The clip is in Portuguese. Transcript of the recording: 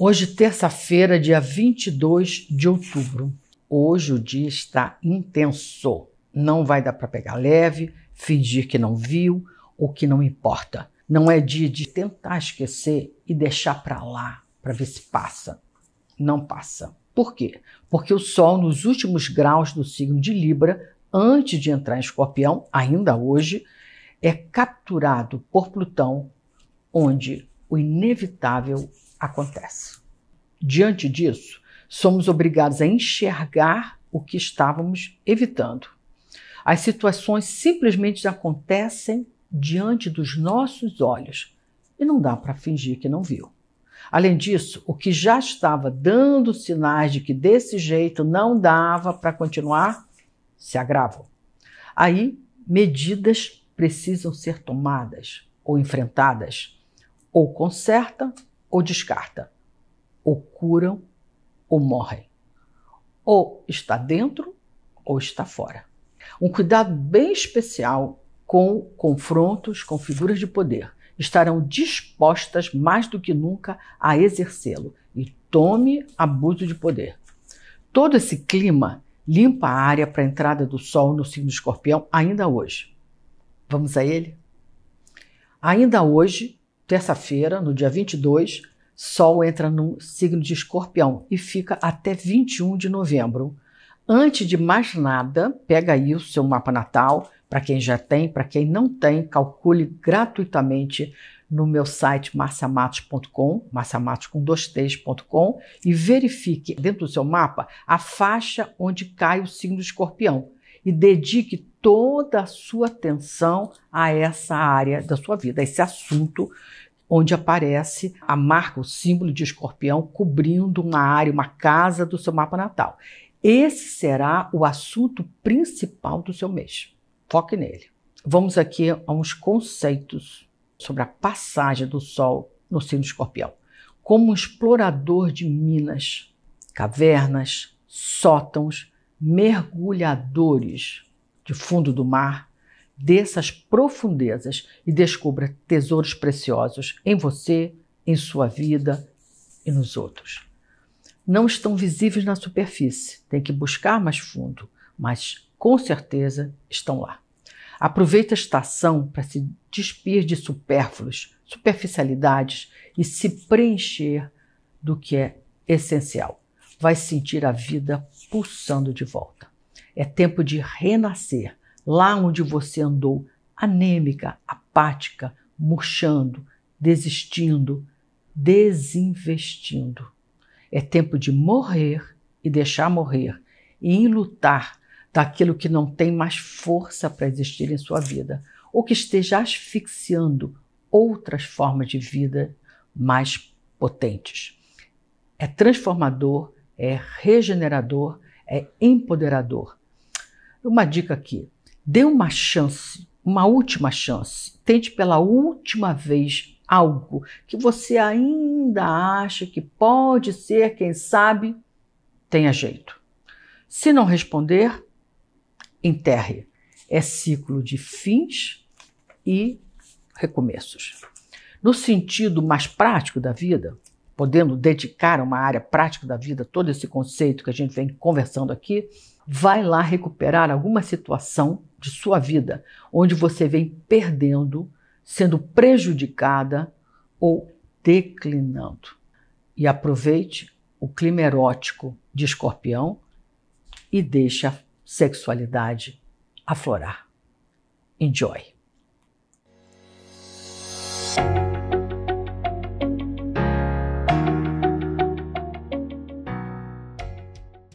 Hoje, terça-feira, dia 22 de outubro. Hoje o dia está intenso. Não vai dar para pegar leve, fingir que não viu ou que não importa. Não é dia de tentar esquecer e deixar para lá, para ver se passa. Não passa. Por quê? Porque o Sol, nos últimos graus do signo de Libra, antes de entrar em Escorpião, ainda hoje, é capturado por Plutão, onde o inevitável acontece. Diante disso, somos obrigados a enxergar o que estávamos evitando. As situações simplesmente acontecem diante dos nossos olhos e não dá para fingir que não viu. Além disso, o que já estava dando sinais de que desse jeito não dava para continuar se agravam. Aí, medidas precisam ser tomadas ou enfrentadas. Ou conserta ou descarta, ou curam ou morrem, ou está dentro ou está fora. Um cuidado bem especial com confrontos com figuras de poder. Estarão dispostas mais do que nunca a exercê-lo e tome abuso de poder. Todo esse clima limpa a área para a entrada do Sol no signo escorpião ainda hoje. Vamos a ele? Ainda hoje, terça-feira, no dia 22, Sol entra no signo de Escorpião e fica até 21 de novembro. Antes de mais nada, pega aí o seu mapa natal, para quem já tem, para quem não tem, calcule gratuitamente no meu site marciamatos.com, marciamatos e verifique dentro do seu mapa a faixa onde cai o signo de escorpião e dedique toda a sua atenção a essa área da sua vida, a esse assunto onde aparece a marca, o símbolo de escorpião cobrindo uma área, uma casa do seu mapa natal. Esse será o assunto principal do seu mês. Foque nele. Vamos aqui a uns conceitos sobre a passagem do Sol no signo escorpião. Como um explorador de minas, cavernas, sótãos, mergulhadores de fundo do mar dessas profundezas e descubra tesouros preciosos em você, em sua vida e nos outros. Não estão visíveis na superfície, tem que buscar mais fundo, mas com certeza estão lá. Aproveite a estação para se despir de supérfluos, superficialidades e se preencher do que é essencial vai sentir a vida pulsando de volta. É tempo de renascer lá onde você andou anêmica, apática, murchando, desistindo, desinvestindo. É tempo de morrer e deixar morrer e lutar daquilo que não tem mais força para existir em sua vida ou que esteja asfixiando outras formas de vida mais potentes. É transformador é regenerador, é empoderador. Uma dica aqui: dê uma chance, uma última chance. Tente pela última vez algo que você ainda acha que pode ser, quem sabe, tenha jeito. Se não responder, enterre. É ciclo de fins e recomeços. No sentido mais prático da vida, podendo dedicar a uma área prática da vida todo esse conceito que a gente vem conversando aqui, vai lá recuperar alguma situação de sua vida onde você vem perdendo, sendo prejudicada ou declinando. E aproveite o clima erótico de escorpião e deixe a sexualidade aflorar. Enjoy!